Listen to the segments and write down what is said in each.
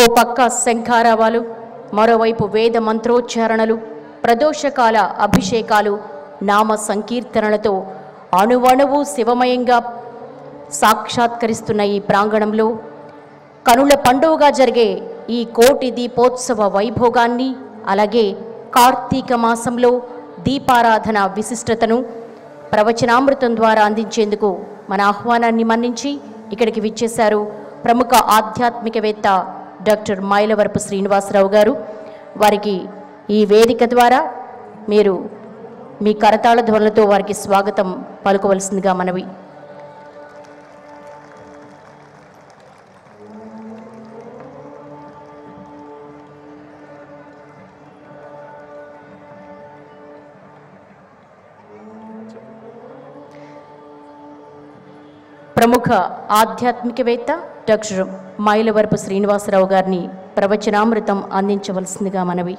ఓ పక్క శంఖారావాలు మరోవైపు వేద మంత్రోచ్చారణలు ప్రదోషకాల అభిషేకాలు నామ సంకీర్తనలతో అణువణువు శివమయంగా సాక్షాత్కరిస్తున్న ఈ ప్రాంగణంలో కనుల పండుగగా జరిగే ఈ కోటి దీపోత్సవ వైభోగాన్ని అలాగే కార్తీక మాసంలో దీపారాధన విశిష్టతను ప్రవచనామృతం ద్వారా అందించేందుకు మన ఆహ్వానాన్ని మన్నించి ఇక్కడికి విచ్చేశారు ప్రముఖ ఆధ్యాత్మికవేత్త డాక్టర్ మైలవరపు శ్రీనివాసరావు గారు వారికి ఈ వేదిక ద్వారా మీరు మీ కరతాళ ధ్వనులతో వారికి స్వాగతం పలుకోవలసిందిగా మనవి ప్రముఖ ఆధ్యాత్మికవేత్త డాక్టర్ మైలవరపు శ్రీనివాసరావు గారిని ప్రవచనామృతం అందించవలసిందిగా మనవి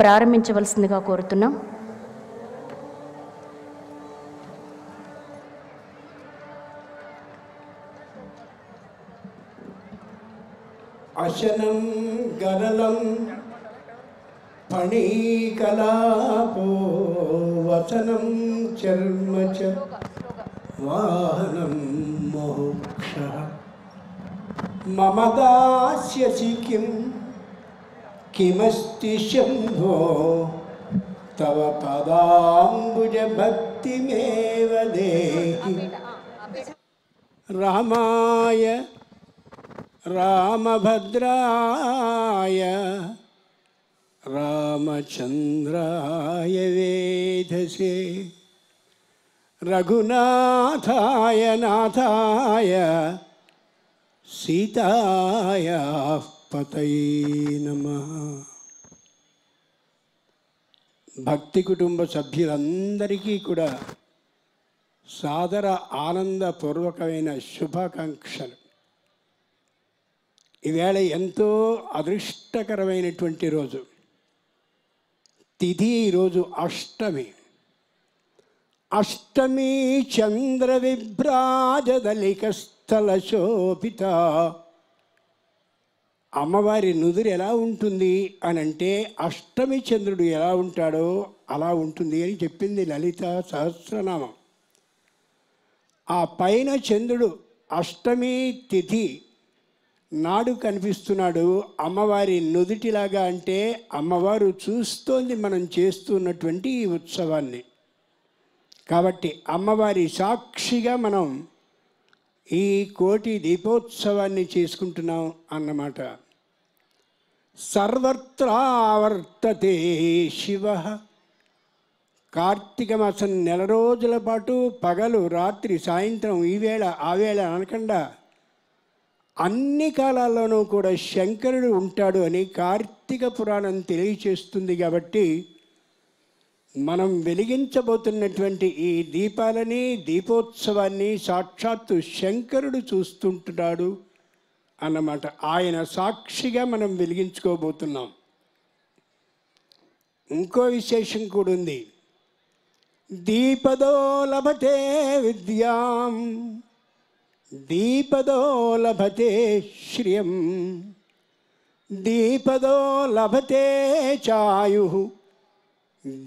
ప్రారంభించవలసిందిగా కోరుతున్నాం అశనం గరలం పణీకలాపో वचनं चर्म च वाहनं मोक्षः मम दास्यसि किं किमस्ति शम्भो तव पदाम्बुजभक्तिमेव देहि रामाय रामभद्राय రామచంద్రాయ వేధసే రఘునాథాయ నాథాయ సీతాయ పతయే నమ భక్తి కుటుంబ సభ్యులందరికీ కూడా సాదర ఆనందపూర్వకమైన శుభాకాంక్షలు ఈవేళ ఎంతో అదృష్టకరమైనటువంటి రోజు తిథి ఈరోజు అష్టమి అష్టమి చంద్ర విభ్రాజదలిక స్థల శోభిత అమ్మవారి నుదురు ఎలా ఉంటుంది అని అంటే అష్టమి చంద్రుడు ఎలా ఉంటాడో అలా ఉంటుంది అని చెప్పింది లలిత సహస్రనామం ఆ పైన చంద్రుడు అష్టమి తిథి నాడు కనిపిస్తున్నాడు అమ్మవారి నుదుటిలాగా అంటే అమ్మవారు చూస్తోంది మనం చేస్తున్నటువంటి ఈ ఉత్సవాన్ని కాబట్టి అమ్మవారి సాక్షిగా మనం ఈ కోటి దీపోత్సవాన్ని చేసుకుంటున్నాం అన్నమాట సర్వత్రావర్తతే శివ కార్తీక మాసం నెల రోజుల పాటు పగలు రాత్రి సాయంత్రం ఈవేళ ఆవేళ అనకుండా అన్ని కాలాల్లోనూ కూడా శంకరుడు ఉంటాడు అని కార్తీక పురాణం తెలియచేస్తుంది కాబట్టి మనం వెలిగించబోతున్నటువంటి ఈ దీపాలని దీపోత్సవాన్ని సాక్షాత్తు శంకరుడు చూస్తుంటున్నాడు అన్నమాట ఆయన సాక్షిగా మనం వెలిగించుకోబోతున్నాం ఇంకో విశేషం కూడా ఉంది దీపదో లభతే విద్యాం దీపదో లభతే శ్రియం దీపదో లభతే చాయు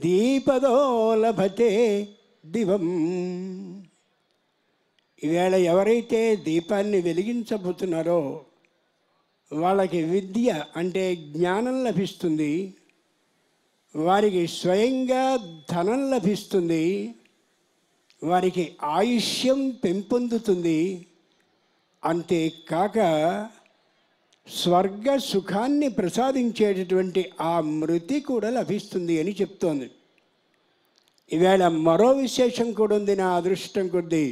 దీపదో లభతే దివం ఈవేళ ఎవరైతే దీపాన్ని వెలిగించబోతున్నారో వాళ్ళకి విద్య అంటే జ్ఞానం లభిస్తుంది వారికి స్వయంగా ధనం లభిస్తుంది వారికి ఆయుష్యం పెంపొందుతుంది అంతేకాక స్వర్గ సుఖాన్ని ప్రసాదించేటటువంటి ఆ మృతి కూడా లభిస్తుంది అని చెప్తోంది ఈవేళ మరో విశేషం కూడా ఉంది నా అదృష్టం కొద్దీ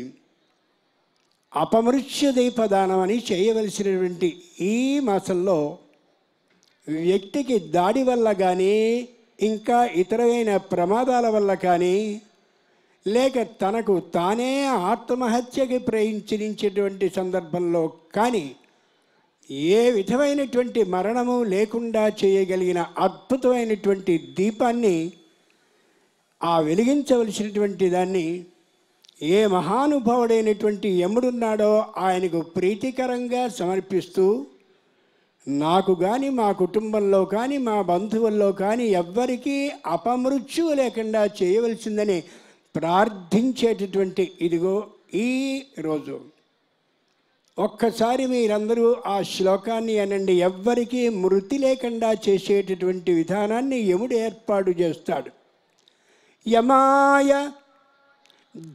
అపమృత్యు దీపదానం అని చేయవలసినటువంటి ఈ మాసంలో వ్యక్తికి దాడి వల్ల కానీ ఇంకా ఇతరమైన ప్రమాదాల వల్ల కానీ లేక తనకు తానే ఆత్మహత్యకి ప్రయత్నించినటువంటి సందర్భంలో కానీ ఏ విధమైనటువంటి మరణము లేకుండా చేయగలిగిన అద్భుతమైనటువంటి దీపాన్ని ఆ వెలిగించవలసినటువంటి దాన్ని ఏ మహానుభావుడైనటువంటి యముడున్నాడో ఆయనకు ప్రీతికరంగా సమర్పిస్తూ నాకు కానీ మా కుటుంబంలో కానీ మా బంధువుల్లో కానీ ఎవ్వరికీ అపమృత్యువు లేకుండా చేయవలసిందని ప్రార్థించేటటువంటి ఇదిగో ఈ రోజు ఒక్కసారి మీరందరూ ఆ శ్లోకాన్ని అనండి ఎవ్వరికీ మృతి లేకుండా చేసేటటువంటి విధానాన్ని యముడు ఏర్పాటు చేస్తాడు యమాయ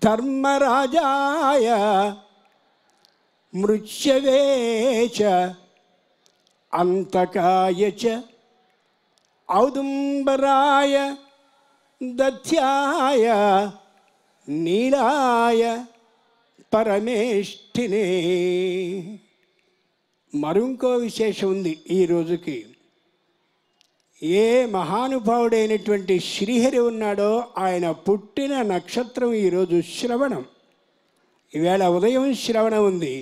ధర్మరాజాయ మృత్యవేచ అంతకాయ చ ఔదుంబరాయ దథ్యాయ నీలాయ పరమేష్ఠిని మరింకో విశేషం ఉంది ఈ రోజుకి ఏ మహానుభావుడైనటువంటి శ్రీహరి ఉన్నాడో ఆయన పుట్టిన నక్షత్రం ఈరోజు శ్రవణం ఈవేళ ఉదయం శ్రవణం ఉంది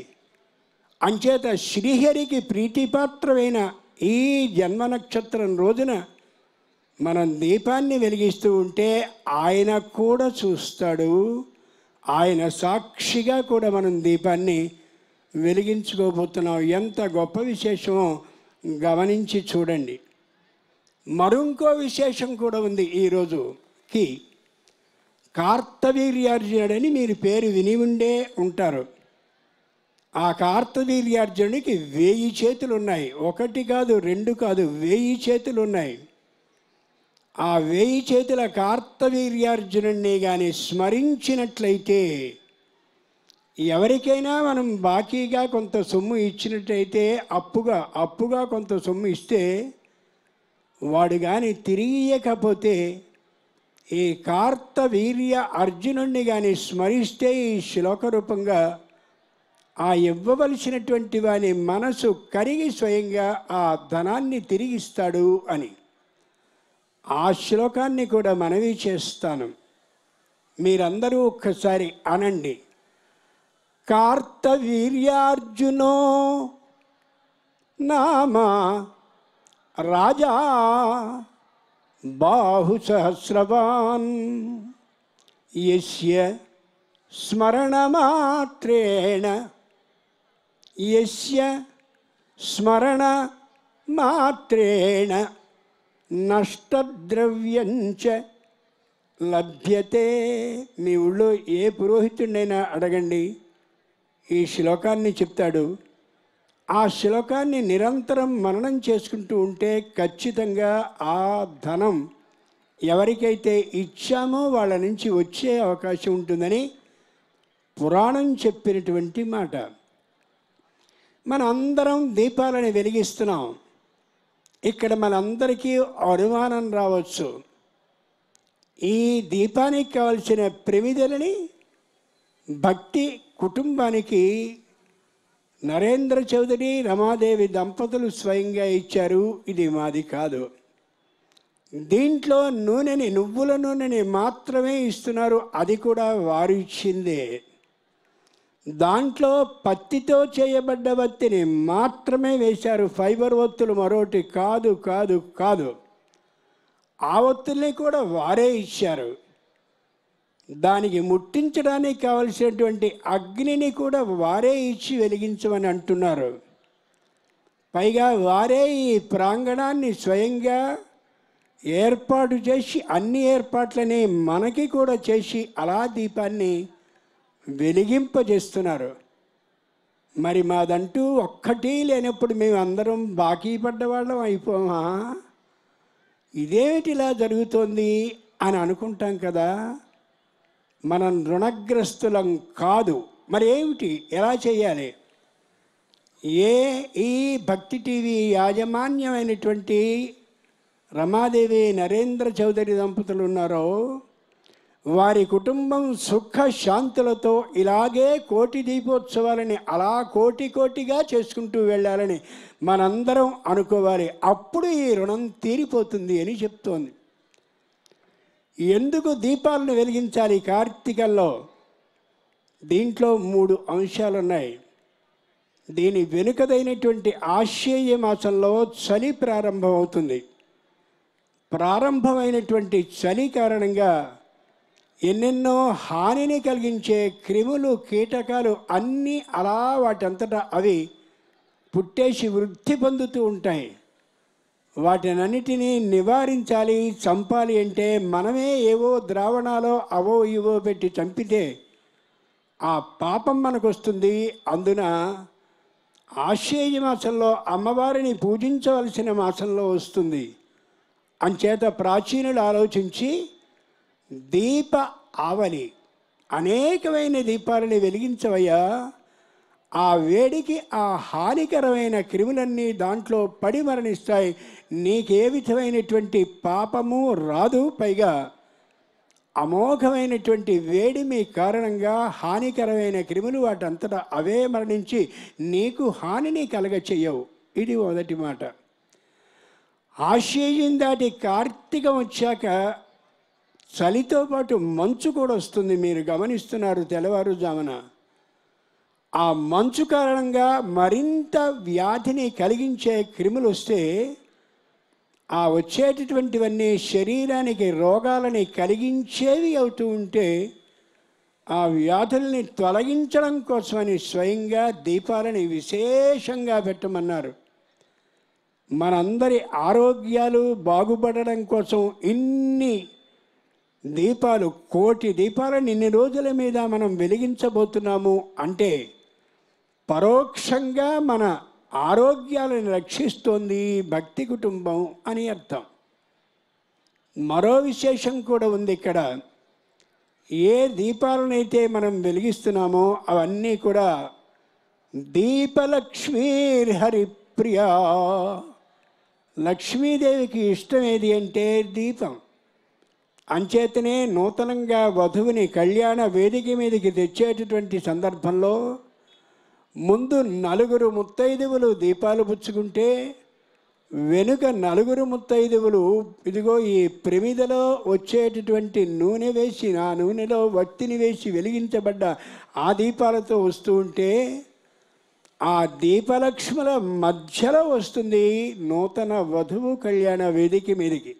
అంచేత శ్రీహరికి ప్రీతిపాత్రమైన ఈ జన్మ నక్షత్రం రోజున మనం దీపాన్ని వెలిగిస్తూ ఉంటే ఆయన కూడా చూస్తాడు ఆయన సాక్షిగా కూడా మనం దీపాన్ని వెలిగించుకోబోతున్నాం ఎంత గొప్ప విశేషమో గమనించి చూడండి మరింకో విశేషం కూడా ఉంది ఈరోజుకి కార్తవీర్యార్జునుడని మీరు పేరు విని ఉండే ఉంటారు ఆ కార్తవీర్యార్జునుడికి వేయి చేతులు ఉన్నాయి ఒకటి కాదు రెండు కాదు వేయి చేతులు ఉన్నాయి ఆ వేయి చేతుల కార్తవీర్యార్జునుడిని కానీ స్మరించినట్లయితే ఎవరికైనా మనం బాకీగా కొంత సొమ్ము ఇచ్చినట్టయితే అప్పుగా అప్పుగా కొంత సొమ్ము ఇస్తే వాడు కానీ తిరిగియకపోతే ఈ కార్తవీర్య అర్జునుడిని కానీ స్మరిస్తే ఈ శ్లోక రూపంగా ఆ ఇవ్వవలసినటువంటి వాని మనసు కరిగి స్వయంగా ఆ ధనాన్ని తిరిగిస్తాడు అని ఆ శ్లోకాన్ని కూడా మనవి చేస్తాను మీరందరూ ఒక్కసారి అనండి కార్తవీర్యార్జునో నామా రాజా సహస్రవాన్ యస్య స్మరణమాత్రేణ యస్య స్మరణమాత్రేణ నష్టద్రవ్యంచ లభ్యతే మీ ఊళ్ళో ఏ పురోహితుడినైనా అడగండి ఈ శ్లోకాన్ని చెప్తాడు ఆ శ్లోకాన్ని నిరంతరం మననం చేసుకుంటూ ఉంటే ఖచ్చితంగా ఆ ధనం ఎవరికైతే ఇచ్చామో వాళ్ళ నుంచి వచ్చే అవకాశం ఉంటుందని పురాణం చెప్పినటువంటి మాట మనందరం అందరం దీపాలని వెలిగిస్తున్నాం ఇక్కడ మనందరికీ అనుమానం రావచ్చు ఈ దీపానికి కావలసిన ప్రమిదలని భక్తి కుటుంబానికి నరేంద్ర చౌదరి రమాదేవి దంపతులు స్వయంగా ఇచ్చారు ఇది మాది కాదు దీంట్లో నూనెని నువ్వుల నూనెని మాత్రమే ఇస్తున్నారు అది కూడా వారు ఇచ్చిందే దాంట్లో పత్తితో చేయబడ్డ వత్తిని మాత్రమే వేశారు ఫైబర్ ఒత్తులు మరోటి కాదు కాదు కాదు ఆ ఒత్తుల్ని కూడా వారే ఇచ్చారు దానికి ముట్టించడానికి కావలసినటువంటి అగ్నిని కూడా వారే ఇచ్చి వెలిగించమని అంటున్నారు పైగా వారే ఈ ప్రాంగణాన్ని స్వయంగా ఏర్పాటు చేసి అన్ని ఏర్పాట్లని మనకి కూడా చేసి అలా దీపాన్ని వెలిగింపజేస్తున్నారు మరి మాదంటూ ఒక్కటి లేనప్పుడు మేము అందరం బాకీ పడ్డవాళ్ళం అయిపోమా ఇదేమిటిలా జరుగుతోంది అని అనుకుంటాం కదా మనం రుణగ్రస్తులం కాదు మరి ఏమిటి ఎలా చేయాలి ఏ ఈ భక్తి టీవీ యాజమాన్యమైనటువంటి రమాదేవి నరేంద్ర చౌదరి దంపతులు ఉన్నారో వారి కుటుంబం సుఖ శాంతులతో ఇలాగే కోటి దీపోత్సవాలని అలా కోటి కోటిగా చేసుకుంటూ వెళ్ళాలని మనందరం అనుకోవాలి అప్పుడు ఈ రుణం తీరిపోతుంది అని చెప్తోంది ఎందుకు దీపాలను వెలిగించాలి కార్తీకల్లో దీంట్లో మూడు అంశాలు ఉన్నాయి దీని వెనుకదైనటువంటి ఆశ్చర్య మాసంలో చలి ప్రారంభమవుతుంది ప్రారంభమైనటువంటి చలి కారణంగా ఎన్నెన్నో హానిని కలిగించే క్రిములు కీటకాలు అన్నీ అలా వాటంతటా అవి పుట్టేసి వృద్ధి పొందుతూ ఉంటాయి వాటినన్నిటినీ నివారించాలి చంపాలి అంటే మనమే ఏవో ద్రావణాలో అవో ఇవో పెట్టి చంపితే ఆ పాపం మనకు వస్తుంది అందున ఆశ్చర్య మాసంలో అమ్మవారిని పూజించవలసిన మాసంలో వస్తుంది అంచేత ప్రాచీనులు ఆలోచించి దీప ఆవలి అనేకమైన దీపాలని వెలిగించవయ్యా ఆ వేడికి ఆ హానికరమైన క్రిములన్నీ దాంట్లో పడి మరణిస్తాయి నీకే విధమైనటువంటి పాపము రాదు పైగా అమోఘమైనటువంటి వేడి మీ కారణంగా హానికరమైన క్రిములు వాటంతటా అవే మరణించి నీకు హానిని కలగ చెయ్యవు ఇది మొదటి మాట ఆశ్చర్యం దాటి కార్తీకం వచ్చాక చలితో పాటు మంచు కూడా వస్తుంది మీరు గమనిస్తున్నారు తెల్లవారుజామున ఆ మంచు కారణంగా మరింత వ్యాధిని కలిగించే క్రిములు వస్తే ఆ వచ్చేటటువంటివన్నీ శరీరానికి రోగాలని కలిగించేవి అవుతూ ఉంటే ఆ వ్యాధుల్ని తొలగించడం కోసమని స్వయంగా దీపాలని విశేషంగా పెట్టమన్నారు మనందరి ఆరోగ్యాలు బాగుపడడం కోసం ఇన్ని దీపాలు కోటి దీపాలను ఇన్ని రోజుల మీద మనం వెలిగించబోతున్నాము అంటే పరోక్షంగా మన ఆరోగ్యాలను రక్షిస్తోంది భక్తి కుటుంబం అని అర్థం మరో విశేషం కూడా ఉంది ఇక్కడ ఏ దీపాలనైతే మనం వెలిగిస్తున్నామో అవన్నీ కూడా దీపలక్ష్మీర్ హరిప్రియా లక్ష్మీదేవికి ఇష్టం ఏది అంటే దీపం అంచేతనే నూతనంగా వధువుని కళ్యాణ వేదిక మీదకి తెచ్చేటటువంటి సందర్భంలో ముందు నలుగురు ముత్తైదువులు దీపాలు పుచ్చుకుంటే వెనుక నలుగురు ముత్తైదువులు ఇదిగో ఈ ప్రమిదలో వచ్చేటటువంటి నూనె వేసి ఆ నూనెలో వత్తిని వేసి వెలిగించబడ్డ ఆ దీపాలతో వస్తూ ఉంటే ఆ దీపలక్ష్ముల మధ్యలో వస్తుంది నూతన వధువు కళ్యాణ వేదిక మీదకి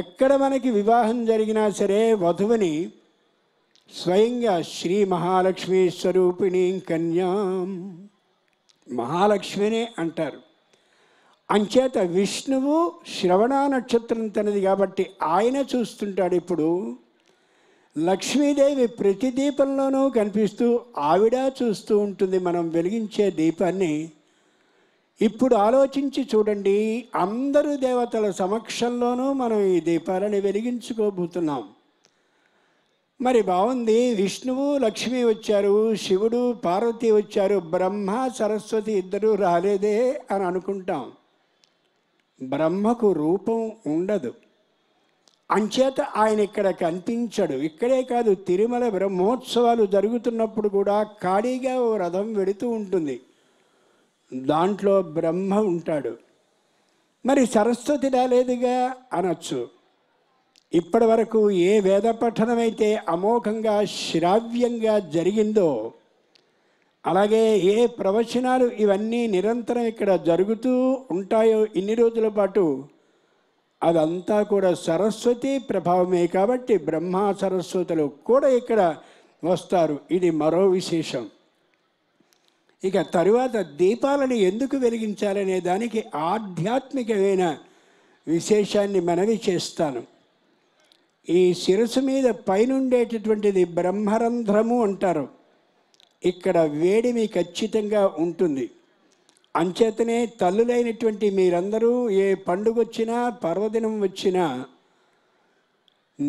ఎక్కడ మనకి వివాహం జరిగినా సరే వధువుని స్వయంగా శ్రీ మహాలక్ష్మి స్వరూపిణి కన్యా మహాలక్ష్మినే అంటారు అంచేత విష్ణువు శ్రవణ నక్షత్రం తనది కాబట్టి ఆయన చూస్తుంటాడు ఇప్పుడు లక్ష్మీదేవి ప్రతి దీపంలోనూ కనిపిస్తూ ఆవిడ చూస్తూ ఉంటుంది మనం వెలిగించే దీపాన్ని ఇప్పుడు ఆలోచించి చూడండి అందరు దేవతల సమక్షంలోనూ మనం ఈ దీపాలని వెలిగించుకోబోతున్నాం మరి బాగుంది విష్ణువు లక్ష్మి వచ్చారు శివుడు పార్వతి వచ్చారు బ్రహ్మ సరస్వతి ఇద్దరు రాలేదే అని అనుకుంటాం బ్రహ్మకు రూపం ఉండదు అంచేత ఆయన ఇక్కడ కనిపించడు ఇక్కడే కాదు తిరుమల బ్రహ్మోత్సవాలు జరుగుతున్నప్పుడు కూడా ఖాళీగా ఓ రథం వెడుతూ ఉంటుంది దాంట్లో బ్రహ్మ ఉంటాడు మరి సరస్వతి రాలేదుగా అనొచ్చు ఇప్పటి వరకు ఏ వేద పఠనమైతే అమోఘంగా శ్రావ్యంగా జరిగిందో అలాగే ఏ ప్రవచనాలు ఇవన్నీ నిరంతరం ఇక్కడ జరుగుతూ ఉంటాయో ఇన్ని రోజుల పాటు అదంతా కూడా సరస్వతి ప్రభావమే కాబట్టి బ్రహ్మ సరస్వతులు కూడా ఇక్కడ వస్తారు ఇది మరో విశేషం ఇక తరువాత దీపాలను ఎందుకు వెలిగించాలనే దానికి ఆధ్యాత్మికమైన విశేషాన్ని మనవి చేస్తాను ఈ శిరస్సు మీద పైనుండేటటువంటిది బ్రహ్మరంధ్రము అంటారు ఇక్కడ వేడి మీ ఖచ్చితంగా ఉంటుంది అంచేతనే తల్లులైనటువంటి మీరందరూ ఏ పండుగ వచ్చినా పర్వదినం వచ్చినా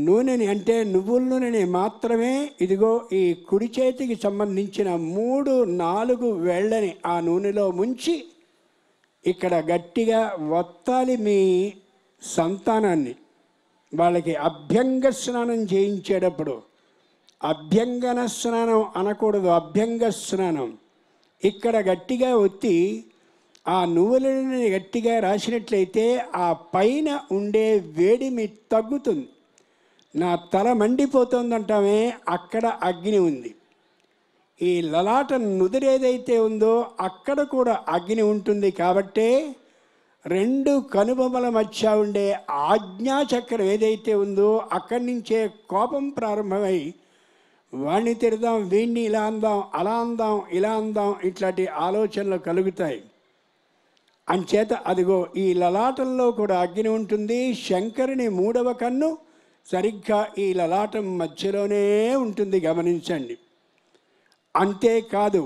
నూనెని అంటే నువ్వుల నూనెని మాత్రమే ఇదిగో ఈ కుడి చేతికి సంబంధించిన మూడు నాలుగు వెళ్ళని ఆ నూనెలో ముంచి ఇక్కడ గట్టిగా వత్తాలి మీ సంతానాన్ని వాళ్ళకి అభ్యంగ స్నానం చేయించేటప్పుడు అభ్యంగన స్నానం అనకూడదు అభ్యంగ స్నానం ఇక్కడ గట్టిగా ఒత్తి ఆ నువ్వులని గట్టిగా రాసినట్లయితే ఆ పైన ఉండే వేడిమి తగ్గుతుంది నా తల మండిపోతుందంటామే అక్కడ అగ్ని ఉంది ఈ లలాట నుదిరేదైతే ఉందో అక్కడ కూడా అగ్ని ఉంటుంది కాబట్టే రెండు కనుబొమ్మల మధ్య ఉండే ఆజ్ఞాచక్రం ఏదైతే ఉందో అక్కడి నుంచే కోపం ప్రారంభమై వాణ్ణి తిరుదాం వీణ్ణి ఇలా అందాం అలా అందాం ఇలా అందాం ఇట్లాంటి ఆలోచనలు కలుగుతాయి అంచేత అదిగో ఈ లలాటల్లో కూడా అగ్ని ఉంటుంది శంకరుని మూడవ కన్ను సరిగ్గా ఈ లలాటం మధ్యలోనే ఉంటుంది గమనించండి అంతేకాదు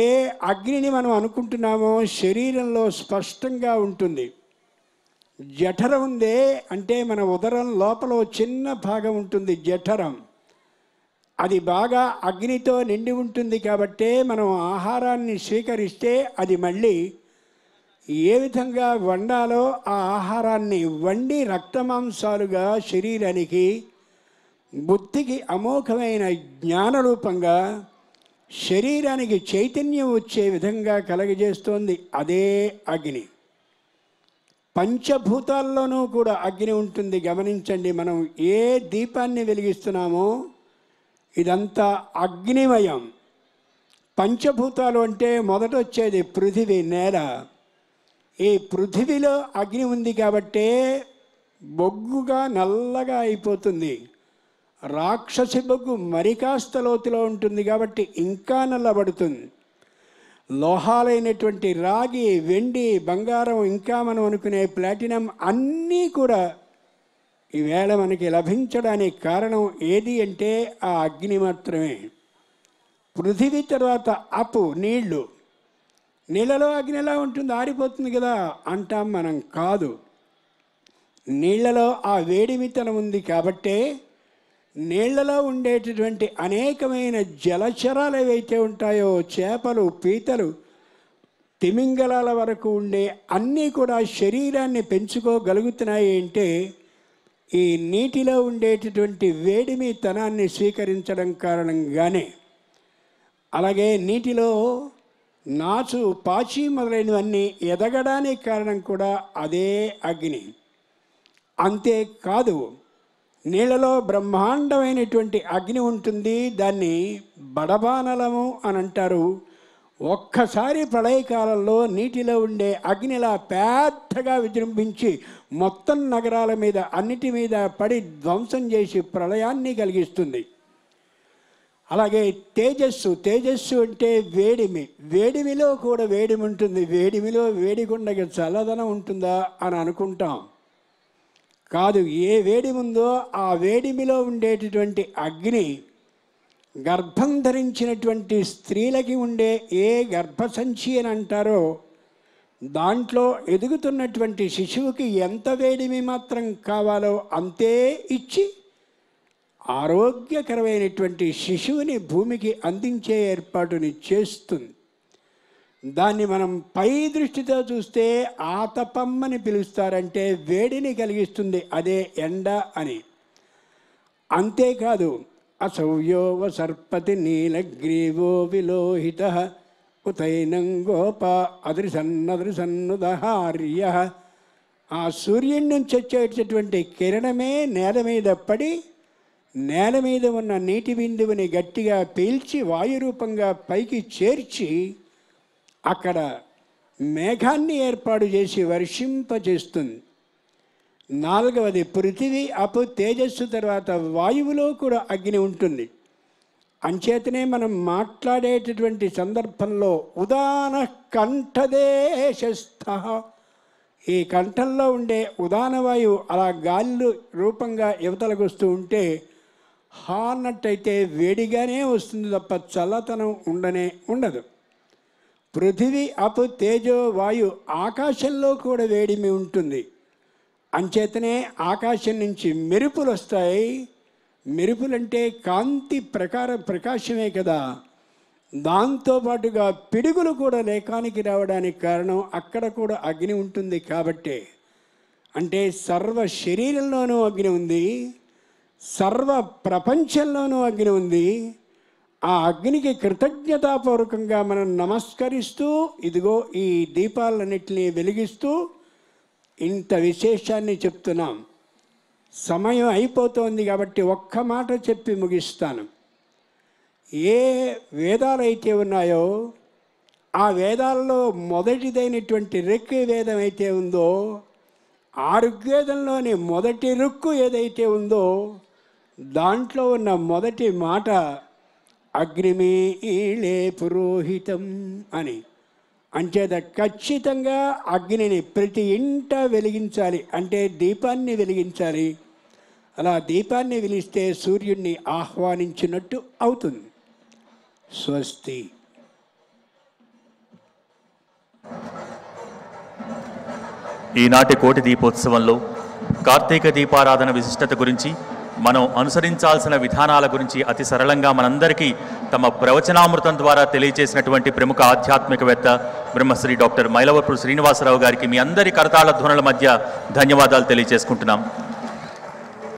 ఏ అగ్నిని మనం అనుకుంటున్నామో శరీరంలో స్పష్టంగా ఉంటుంది జఠరం ఉందే అంటే మన ఉదరం లోపల చిన్న భాగం ఉంటుంది జఠరం అది బాగా అగ్నితో నిండి ఉంటుంది కాబట్టే మనం ఆహారాన్ని స్వీకరిస్తే అది మళ్ళీ ఏ విధంగా వండాలో ఆ ఆహారాన్ని వండి రక్తమాంసాలుగా శరీరానికి బుద్ధికి అమోఘమైన జ్ఞానరూపంగా శరీరానికి చైతన్యం వచ్చే విధంగా కలగజేస్తోంది అదే అగ్ని పంచభూతాల్లోనూ కూడా అగ్ని ఉంటుంది గమనించండి మనం ఏ దీపాన్ని వెలిగిస్తున్నామో ఇదంతా అగ్నిమయం పంచభూతాలు అంటే మొదట వచ్చేది పృథివీ నేల ఈ పృథివీలో అగ్ని ఉంది కాబట్టే బొగ్గుగా నల్లగా అయిపోతుంది రాక్షసి బొగ్గు మరి కాస్త లోతులో ఉంటుంది కాబట్టి ఇంకా నల్లబడుతుంది లోహాలైనటువంటి రాగి వెండి బంగారం ఇంకా మనం అనుకునే ప్లాటినం అన్నీ కూడా ఈవేళ మనకి లభించడానికి కారణం ఏది అంటే ఆ అగ్ని మాత్రమే పృథివీ తర్వాత అపు నీళ్లు నీళ్ళలో అగ్ని ఎలా ఉంటుంది ఆరిపోతుంది కదా అంటాం మనం కాదు నీళ్లలో ఆ వేడిమితనం ఉంది కాబట్టే నీళ్లలో ఉండేటటువంటి అనేకమైన జలచరాలు ఏవైతే ఉంటాయో చేపలు పీతలు తిమింగళాల వరకు ఉండే అన్నీ కూడా శరీరాన్ని పెంచుకోగలుగుతున్నాయి అంటే ఈ నీటిలో ఉండేటటువంటి వేడిమితనాన్ని స్వీకరించడం కారణంగానే అలాగే నీటిలో నాచు పాచి మొదలైనవన్నీ ఎదగడానికి కారణం కూడా అదే అగ్ని అంతేకాదు నీళ్ళలో బ్రహ్మాండమైనటువంటి అగ్ని ఉంటుంది దాన్ని బడబానలము అని అంటారు ఒక్కసారి ప్రళయకాలంలో నీటిలో ఉండే అగ్నిలా పెద్దగా విజృంభించి మొత్తం నగరాల మీద అన్నిటి మీద పడి ధ్వంసం చేసి ప్రళయాన్ని కలిగిస్తుంది అలాగే తేజస్సు తేజస్సు అంటే వేడిమి వేడిమిలో కూడా వేడిమి ఉంటుంది వేడిమిలో వేడిగుండగా చల్లదనం ఉంటుందా అని అనుకుంటాం కాదు ఏ వేడిమి ఉందో ఆ వేడిమిలో ఉండేటటువంటి అగ్ని గర్భం ధరించినటువంటి స్త్రీలకి ఉండే ఏ గర్భసంచి అని అంటారో దాంట్లో ఎదుగుతున్నటువంటి శిశువుకి ఎంత వేడిమి మాత్రం కావాలో అంతే ఇచ్చి ఆరోగ్యకరమైనటువంటి శిశువుని భూమికి అందించే ఏర్పాటుని చేస్తుంది దాన్ని మనం పై దృష్టితో చూస్తే ఆతపమ్మని పిలుస్తారంటే వేడిని కలిగిస్తుంది అదే ఎండ అని అంతేకాదు అసౌయోవ సర్పతి నీలగ్రీవో విలోహిత ఉతైనం గోప అదృసన్నదృసన్నుదహార్య ఆ సూర్యుడి నుంచి వచ్చేటటువంటి కిరణమే నేల మీద పడి నేల మీద ఉన్న నీటి బిందువుని గట్టిగా పీల్చి వాయురూపంగా పైకి చేర్చి అక్కడ మేఘాన్ని ఏర్పాటు చేసి వర్షింపజేస్తుంది నాలుగవది పృథివీ అపు తేజస్సు తర్వాత వాయువులో కూడా అగ్ని ఉంటుంది అంచేతనే మనం మాట్లాడేటటువంటి సందర్భంలో ఉదాన కంఠదేశస్థ ఈ కంఠంలో ఉండే ఉదాన వాయువు అలా గాలి రూపంగా యువతలకు వస్తూ ఉంటే హార్నట్ అయితే వేడిగానే వస్తుంది తప్ప చల్లతనం ఉండనే ఉండదు పృథివీ అపు తేజో వాయు ఆకాశంలో కూడా వేడిమి ఉంటుంది అంచేతనే ఆకాశం నుంచి మెరుపులు వస్తాయి మెరుపులంటే కాంతి ప్రకార ప్రకాశమే కదా దాంతో పాటుగా పిడుగులు కూడా లేఖానికి రావడానికి కారణం అక్కడ కూడా అగ్ని ఉంటుంది కాబట్టే అంటే సర్వ శరీరంలోనూ అగ్ని ఉంది సర్వ ప్రపంచంలోనూ అగ్ని ఉంది ఆ అగ్నికి కృతజ్ఞతాపూర్వకంగా మనం నమస్కరిస్తూ ఇదిగో ఈ దీపాలన్నింటినీ వెలిగిస్తూ ఇంత విశేషాన్ని చెప్తున్నాం సమయం అయిపోతోంది కాబట్టి ఒక్క మాట చెప్పి ముగిస్తాను ఏ వేదాలు అయితే ఉన్నాయో ఆ వేదాల్లో మొదటిదైనటువంటి రిక్కు వేదం అయితే ఉందో ఆరుగ్వేదంలోని మొదటి రుక్కు ఏదైతే ఉందో దాంట్లో ఉన్న మొదటి మాట అగ్నిమీళే పురోహితం అని అంచేత ఖచ్చితంగా అగ్నిని ప్రతి ఇంట వెలిగించాలి అంటే దీపాన్ని వెలిగించాలి అలా దీపాన్ని వెలిస్తే సూర్యుడిని ఆహ్వానించినట్టు అవుతుంది స్వస్తి ఈనాటి కోటి దీపోత్సవంలో కార్తీక దీపారాధన విశిష్టత గురించి మనం అనుసరించాల్సిన విధానాల గురించి అతి సరళంగా మనందరికీ తమ ప్రవచనామృతం ద్వారా తెలియజేసినటువంటి ప్రముఖ ఆధ్యాత్మికవేత్త బ్రహ్మశ్రీ డాక్టర్ మైలవరపు శ్రీనివాసరావు గారికి మీ అందరి కరతాళ ధ్వనుల మధ్య ధన్యవాదాలు తెలియజేసుకుంటున్నాం